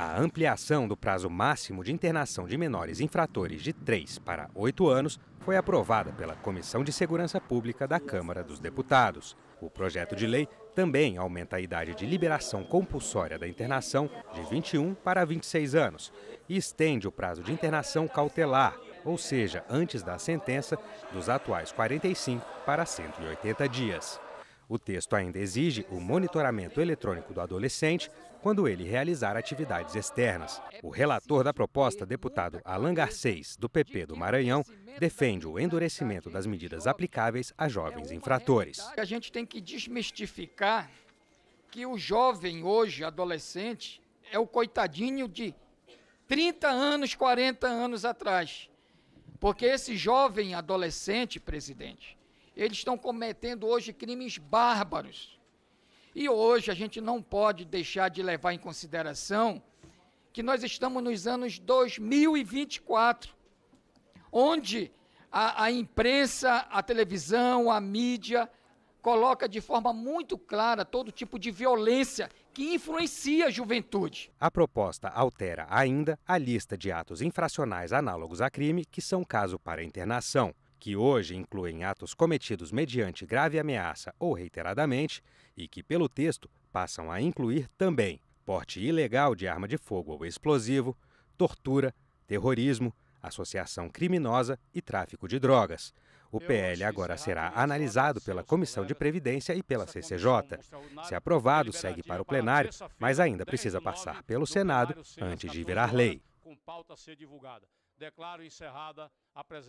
A ampliação do prazo máximo de internação de menores infratores de 3 para 8 anos foi aprovada pela Comissão de Segurança Pública da Câmara dos Deputados. O projeto de lei também aumenta a idade de liberação compulsória da internação de 21 para 26 anos e estende o prazo de internação cautelar, ou seja, antes da sentença, dos atuais 45 para 180 dias. O texto ainda exige o monitoramento eletrônico do adolescente quando ele realizar atividades externas. O relator da proposta, deputado Alan Garcês, do PP do Maranhão, defende o endurecimento das medidas aplicáveis a jovens infratores. A gente tem que desmistificar que o jovem hoje, adolescente, é o coitadinho de 30 anos, 40 anos atrás. Porque esse jovem adolescente, presidente, eles estão cometendo hoje crimes bárbaros. E hoje a gente não pode deixar de levar em consideração que nós estamos nos anos 2024, onde a, a imprensa, a televisão, a mídia coloca de forma muito clara todo tipo de violência que influencia a juventude. A proposta altera ainda a lista de atos infracionais análogos a crime que são caso para internação que hoje incluem atos cometidos mediante grave ameaça ou reiteradamente, e que, pelo texto, passam a incluir também porte ilegal de arma de fogo ou explosivo, tortura, terrorismo, associação criminosa e tráfico de drogas. O PL agora será analisado pela Comissão de Previdência e pela CCJ. Se aprovado, segue para o plenário, mas ainda precisa passar pelo Senado antes de virar lei.